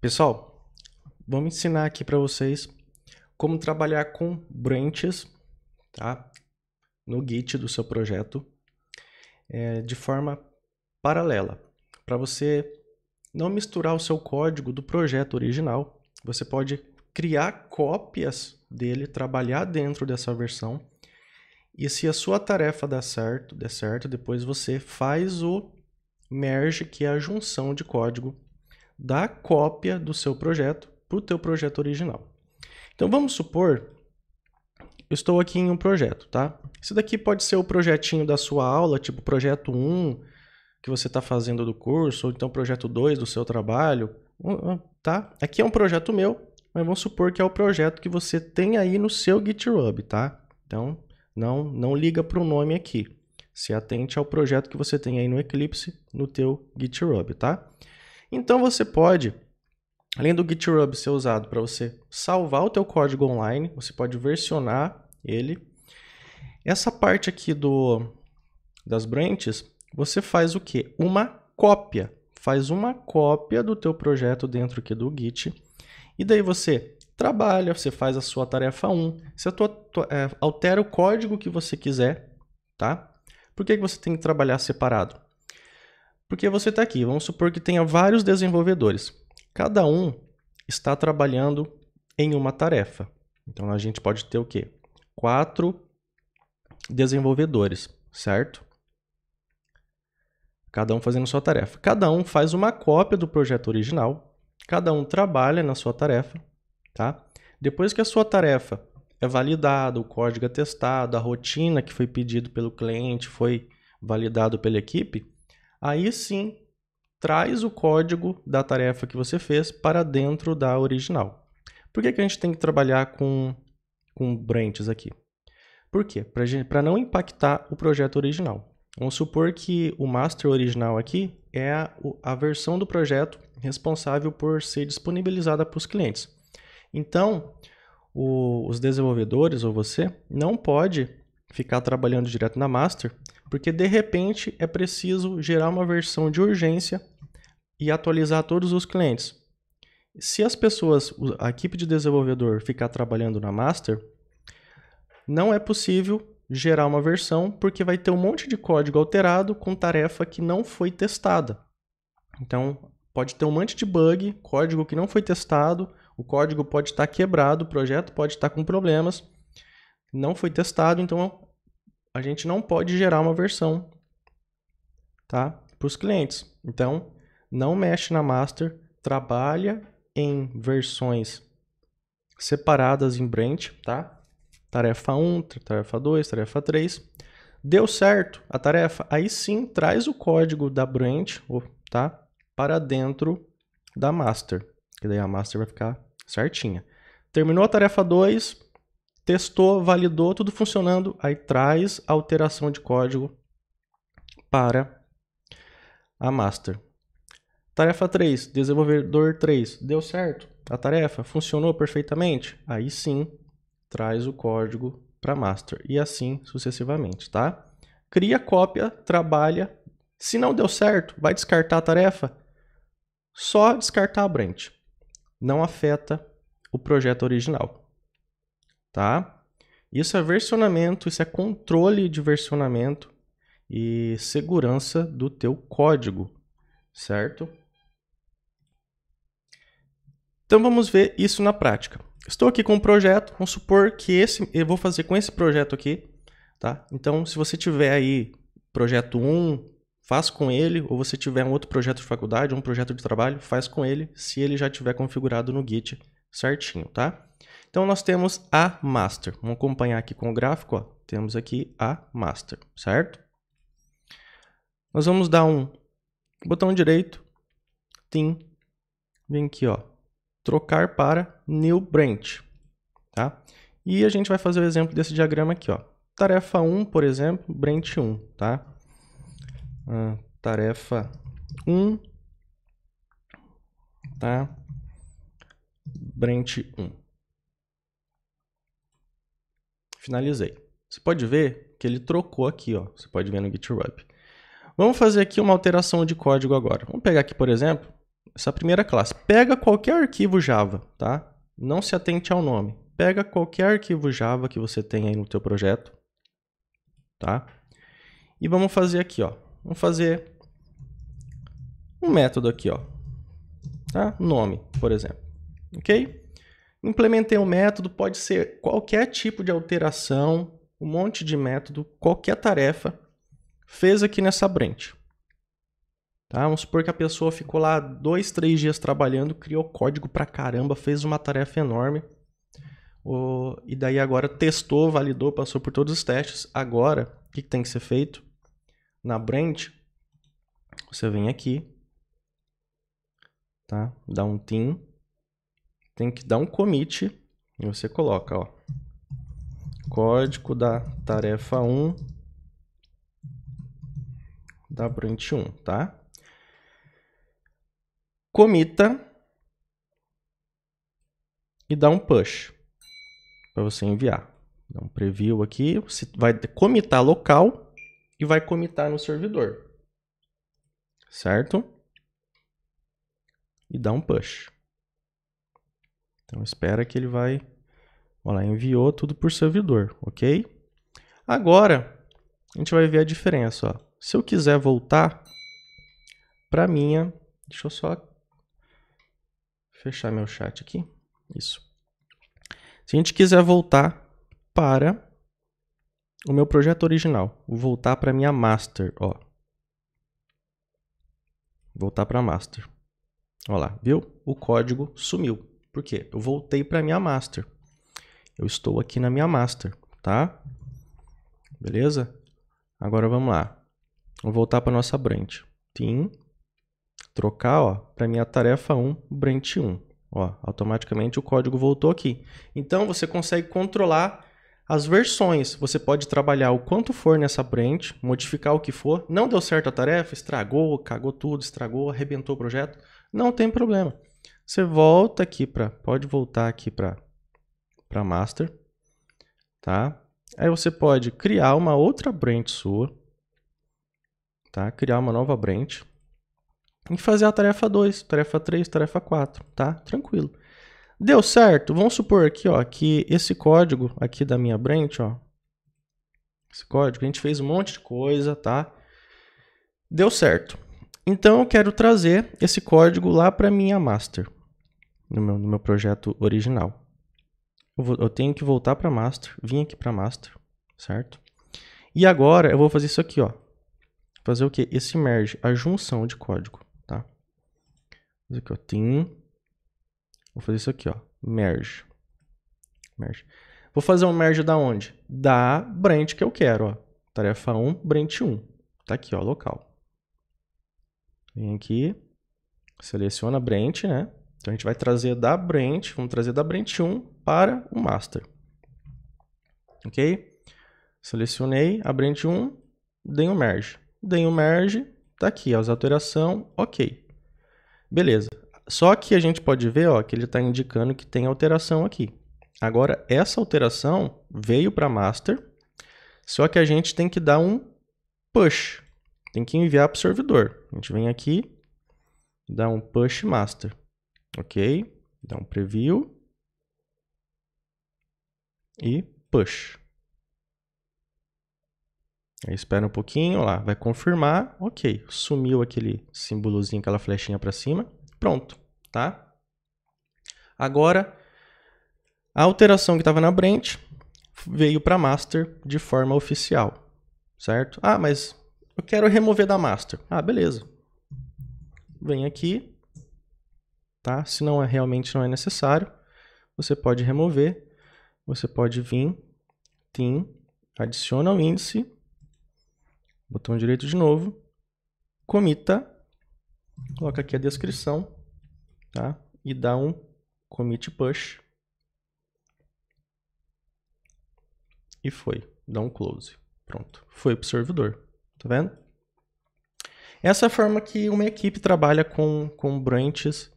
Pessoal, vamos ensinar aqui para vocês como trabalhar com branches, tá? No Git do seu projeto, é, de forma paralela, para você não misturar o seu código do projeto original. Você pode criar cópias dele, trabalhar dentro dessa versão. E se a sua tarefa dá certo, der certo, depois você faz o merge, que é a junção de código da cópia do seu projeto para o teu projeto original. Então vamos supor, eu estou aqui em um projeto, tá? Isso daqui pode ser o projetinho da sua aula, tipo projeto 1 que você está fazendo do curso, ou então projeto 2 do seu trabalho, hum, hum, tá? Aqui é um projeto meu, mas vamos supor que é o projeto que você tem aí no seu GitHub, tá? Então não, não liga para o nome aqui. Se atente ao projeto que você tem aí no Eclipse, no teu GitHub, tá? Então você pode, além do GitHub ser usado para você salvar o teu código online, você pode versionar ele. Essa parte aqui do das branches, você faz o que? Uma cópia. Faz uma cópia do teu projeto dentro aqui do Git. E daí você trabalha, você faz a sua tarefa 1, você tua, tua, é, altera o código que você quiser, tá? Por que, que você tem que trabalhar separado? Porque você está aqui, vamos supor que tenha vários desenvolvedores. Cada um está trabalhando em uma tarefa. Então a gente pode ter o quê? Quatro desenvolvedores, certo? Cada um fazendo sua tarefa. Cada um faz uma cópia do projeto original. Cada um trabalha na sua tarefa, tá? Depois que a sua tarefa é validada, o código é testado, a rotina que foi pedido pelo cliente foi validado pela equipe, Aí sim, traz o código da tarefa que você fez para dentro da original. Por que, que a gente tem que trabalhar com, com branches aqui? Por quê? Para não impactar o projeto original. Vamos supor que o master original aqui é a, a versão do projeto responsável por ser disponibilizada para os clientes. Então, o, os desenvolvedores ou você não pode ficar trabalhando direto na master porque de repente é preciso gerar uma versão de urgência e atualizar todos os clientes. Se as pessoas, a equipe de desenvolvedor ficar trabalhando na master, não é possível gerar uma versão porque vai ter um monte de código alterado com tarefa que não foi testada. Então, pode ter um monte de bug, código que não foi testado, o código pode estar quebrado, o projeto pode estar com problemas, não foi testado, então a gente não pode gerar uma versão tá? para os clientes. Então, não mexe na master, trabalha em versões separadas em branch, tá? Tarefa 1, tarefa 2, tarefa 3. Deu certo a tarefa? Aí sim, traz o código da branch, tá? Para dentro da master, que daí a master vai ficar certinha. Terminou a tarefa 2, testou, validou, tudo funcionando, aí traz a alteração de código para a master. Tarefa 3, desenvolvedor 3, deu certo? A tarefa funcionou perfeitamente? Aí sim, traz o código para master e assim sucessivamente, tá? Cria cópia, trabalha. Se não deu certo, vai descartar a tarefa? Só descartar a branch. Não afeta o projeto original tá? Isso é versionamento, isso é controle de versionamento e segurança do teu código, certo? Então vamos ver isso na prática. Estou aqui com um projeto, vamos supor que esse eu vou fazer com esse projeto aqui, tá? Então se você tiver aí projeto 1, faz com ele, ou você tiver um outro projeto de faculdade, um projeto de trabalho, faz com ele, se ele já tiver configurado no Git certinho, tá? Então, nós temos a master. Vamos acompanhar aqui com o gráfico, ó. Temos aqui a master, certo? Nós vamos dar um botão direito, TIM, vem aqui, ó, trocar para New Branch, tá? E a gente vai fazer o exemplo desse diagrama aqui, ó. Tarefa 1, por exemplo, Branch 1, tá? Ah, tarefa 1, tá? Brent 1. Finalizei. Você pode ver que ele trocou aqui, ó. Você pode ver no GitHub. Vamos fazer aqui uma alteração de código agora. Vamos pegar aqui, por exemplo, essa primeira classe. Pega qualquer arquivo Java, tá? Não se atente ao nome. Pega qualquer arquivo Java que você tem aí no teu projeto, tá? E vamos fazer aqui, ó. Vamos fazer um método aqui, ó. Tá? Nome, por exemplo ok? Implementei um método, pode ser qualquer tipo de alteração, um monte de método, qualquer tarefa, fez aqui nessa branch. Tá? Vamos supor que a pessoa ficou lá dois, três dias trabalhando, criou código pra caramba, fez uma tarefa enorme. e daí agora testou, validou, passou por todos os testes. Agora, o que, que tem que ser feito? Na branch, você vem aqui, tá? dá um team, tem que dar um commit e você coloca, ó, código da tarefa 1 da branch 1, tá? Comita e dá um push para você enviar. Dá um preview aqui, você vai comitar local e vai comitar no servidor. Certo? E dá um push. Então espera que ele vai, olha lá, enviou tudo por servidor, ok? Agora a gente vai ver a diferença, ó. Se eu quiser voltar para minha, deixa eu só fechar meu chat aqui, isso. Se a gente quiser voltar para o meu projeto original, vou voltar para minha master, ó. Voltar para master. Olha lá, viu? O código sumiu. Por quê? Eu voltei para minha master. Eu estou aqui na minha master, tá? Beleza? Agora vamos lá. Vou voltar para nossa branch. Sim. Trocar, ó, para minha tarefa 1, branch 1. Ó, automaticamente o código voltou aqui. Então você consegue controlar as versões. Você pode trabalhar o quanto for nessa branch, modificar o que for. Não deu certo a tarefa, estragou, cagou tudo, estragou, arrebentou o projeto. Não tem problema. Você volta aqui para, pode voltar aqui para para master, tá? Aí você pode criar uma outra branch sua, tá? Criar uma nova branch e fazer a tarefa 2, tarefa 3, tarefa 4, tá? Tranquilo. Deu certo? Vamos supor aqui, ó, que esse código aqui da minha branch, ó, esse código, a gente fez um monte de coisa, tá? Deu certo. Então eu quero trazer esse código lá para minha master, no meu, no meu projeto original. Eu, vou, eu tenho que voltar para master, vim aqui para master, certo? E agora eu vou fazer isso aqui, ó. Fazer o que? Esse merge, a junção de código, tá? Fazer aqui, ó, tem... Vou fazer isso aqui, ó, merge. Merge. Vou fazer um merge da onde? Da branch que eu quero, ó. Tarefa 1, branch 1. Tá aqui, ó, local. Vem aqui, seleciona a branch, né? Então a gente vai trazer da branch, vamos trazer da branch 1 para o master. Ok? Selecionei a branch 1, dei o um merge. Dei o um merge, tá aqui, ó, as alterações, ok. Beleza. Só que a gente pode ver ó, que ele está indicando que tem alteração aqui. Agora, essa alteração veio para master, só que a gente tem que dar um push tem que enviar para o servidor. A gente vem aqui, dá um push master, ok? Dá um preview e push. Aí espera um pouquinho, lá, vai confirmar, ok, sumiu aquele símbolozinho, aquela flechinha para cima, pronto, tá? Agora, a alteração que estava na branch veio para master de forma oficial, certo? Ah, mas eu quero remover da master. Ah, beleza. Vem aqui, tá? Se não é, realmente não é necessário, você pode remover. Você pode vir, tim, adiciona o índice, botão direito de novo, comita, coloca aqui a descrição, tá? E dá um commit push. E foi. Dá um close. Pronto. Foi para o servidor. Tá vendo? Essa é a forma que uma equipe trabalha com, com branches,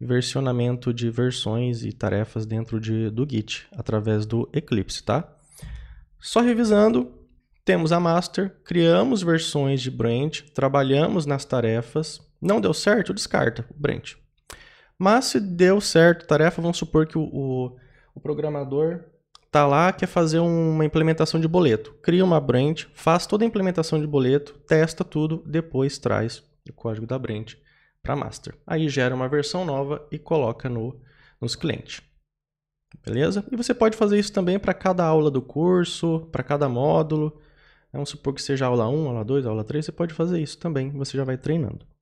versionamento de versões e tarefas dentro de, do Git, através do Eclipse, tá? Só revisando, temos a master, criamos versões de branch, trabalhamos nas tarefas, não deu certo, descarta o branch. Mas se deu certo tarefa, vamos supor que o, o, o programador tá lá, quer fazer uma implementação de boleto. Cria uma branch, faz toda a implementação de boleto, testa tudo, depois traz o código da branch para master. Aí gera uma versão nova e coloca no, nos clientes. Beleza? E você pode fazer isso também para cada aula do curso, para cada módulo. Vamos supor que seja aula 1, aula 2, aula 3, você pode fazer isso também, você já vai treinando.